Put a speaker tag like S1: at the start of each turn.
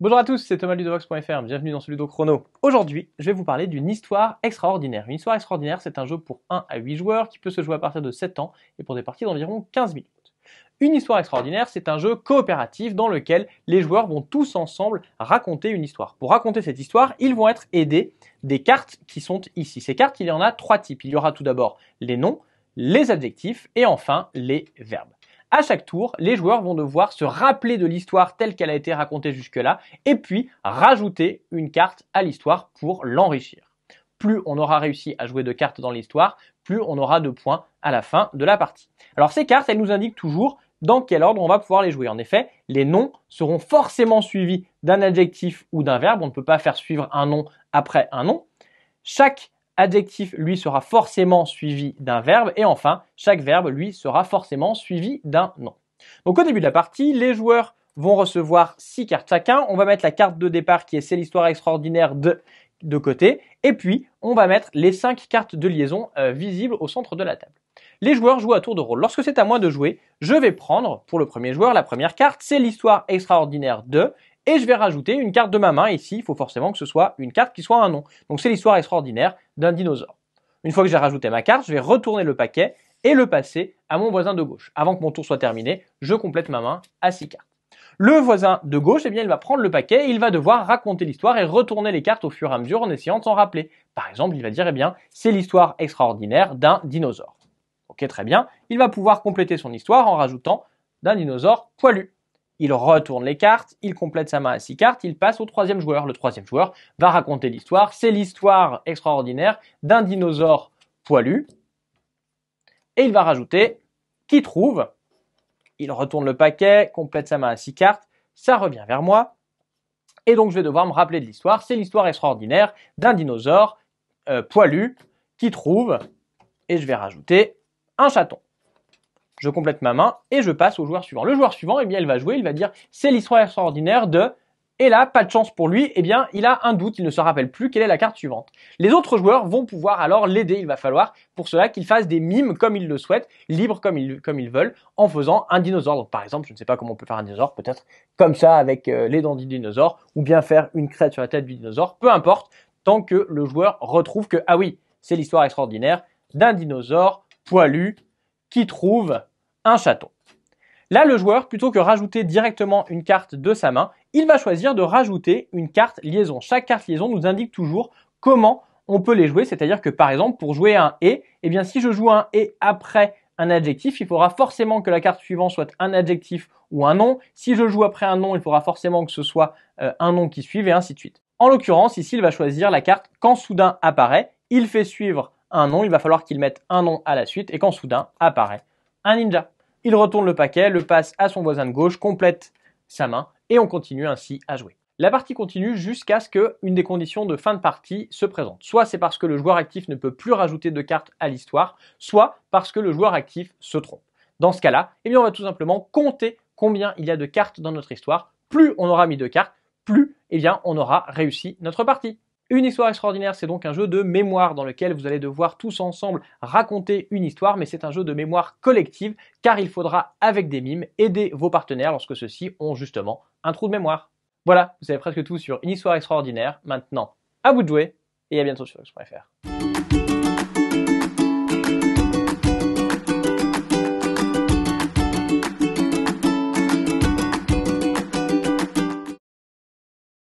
S1: Bonjour à tous, c'est Thomas Ludovox.fr, bienvenue dans ce Ludo Chrono. Aujourd'hui, je vais vous parler d'une histoire extraordinaire. Une histoire extraordinaire, c'est un jeu pour 1 à 8 joueurs qui peut se jouer à partir de 7 ans et pour des parties d'environ 15 minutes. Une histoire extraordinaire, c'est un jeu coopératif dans lequel les joueurs vont tous ensemble raconter une histoire. Pour raconter cette histoire, ils vont être aidés des cartes qui sont ici. Ces cartes, il y en a trois types. Il y aura tout d'abord les noms, les adjectifs et enfin les verbes. À chaque tour, les joueurs vont devoir se rappeler de l'histoire telle qu'elle a été racontée jusque-là et puis rajouter une carte à l'histoire pour l'enrichir. Plus on aura réussi à jouer de cartes dans l'histoire, plus on aura de points à la fin de la partie. Alors ces cartes, elles nous indiquent toujours dans quel ordre on va pouvoir les jouer. En effet, les noms seront forcément suivis d'un adjectif ou d'un verbe. On ne peut pas faire suivre un nom après un nom. Chaque Adjectif, lui, sera forcément suivi d'un verbe. Et enfin, chaque verbe, lui, sera forcément suivi d'un nom. Donc au début de la partie, les joueurs vont recevoir six cartes chacun. On va mettre la carte de départ qui est C'est l'histoire extraordinaire de de côté. Et puis, on va mettre les cinq cartes de liaison euh, visibles au centre de la table. Les joueurs jouent à tour de rôle. Lorsque c'est à moi de jouer, je vais prendre, pour le premier joueur, la première carte. C'est l'histoire extraordinaire de et je vais rajouter une carte de ma main. Ici, il faut forcément que ce soit une carte qui soit un nom. Donc c'est l'histoire extraordinaire d'un dinosaure. Une fois que j'ai rajouté ma carte, je vais retourner le paquet et le passer à mon voisin de gauche. Avant que mon tour soit terminé, je complète ma main à six cartes. Le voisin de gauche, eh bien, il va prendre le paquet et il va devoir raconter l'histoire et retourner les cartes au fur et à mesure en essayant de s'en rappeler. Par exemple, il va dire, eh bien, c'est l'histoire extraordinaire d'un dinosaure. Ok, très bien. Il va pouvoir compléter son histoire en rajoutant d'un dinosaure poilu il retourne les cartes, il complète sa main à six cartes, il passe au troisième joueur. Le troisième joueur va raconter l'histoire. C'est l'histoire extraordinaire d'un dinosaure poilu. Et il va rajouter qui trouve. Il retourne le paquet, complète sa main à six cartes, ça revient vers moi. Et donc je vais devoir me rappeler de l'histoire. C'est l'histoire extraordinaire d'un dinosaure euh, poilu qui trouve, et je vais rajouter un chaton je complète ma main et je passe au joueur suivant. Le joueur suivant, eh bien, il va jouer, il va dire c'est l'histoire extraordinaire de et là, pas de chance pour lui, eh bien, il a un doute, il ne se rappelle plus quelle est la carte suivante. Les autres joueurs vont pouvoir alors l'aider, il va falloir pour cela qu'il fasse des mimes comme il le souhaite, libre comme ils, comme veulent, en faisant un dinosaure. par exemple, je ne sais pas comment on peut faire un dinosaure, peut-être comme ça avec euh, les dents du dinosaure, ou bien faire une crête sur la tête du dinosaure, peu importe, tant que le joueur retrouve que, ah oui, c'est l'histoire extraordinaire d'un dinosaure poilu qui trouve un chaton. Là, le joueur, plutôt que rajouter directement une carte de sa main, il va choisir de rajouter une carte liaison. Chaque carte liaison nous indique toujours comment on peut les jouer, c'est-à-dire que par exemple, pour jouer un et, eh bien si je joue un et après un adjectif, il faudra forcément que la carte suivante soit un adjectif ou un nom. Si je joue après un nom, il faudra forcément que ce soit euh, un nom qui suive et ainsi de suite. En l'occurrence, ici, il va choisir la carte quand soudain apparaît, il fait suivre un nom, il va falloir qu'il mette un nom à la suite et quand soudain apparaît un ninja. Il retourne le paquet, le passe à son voisin de gauche, complète sa main et on continue ainsi à jouer. La partie continue jusqu'à ce qu'une des conditions de fin de partie se présente. Soit c'est parce que le joueur actif ne peut plus rajouter de cartes à l'histoire, soit parce que le joueur actif se trompe. Dans ce cas-là, eh bien on va tout simplement compter combien il y a de cartes dans notre histoire. Plus on aura mis de cartes, plus eh bien, on aura réussi notre partie. Une histoire extraordinaire, c'est donc un jeu de mémoire dans lequel vous allez devoir tous ensemble raconter une histoire, mais c'est un jeu de mémoire collective car il faudra avec des mimes aider vos partenaires lorsque ceux-ci ont justement un trou de mémoire. Voilà, vous avez presque tout sur une histoire extraordinaire. Maintenant, à vous de jouer et à bientôt sur X.fr.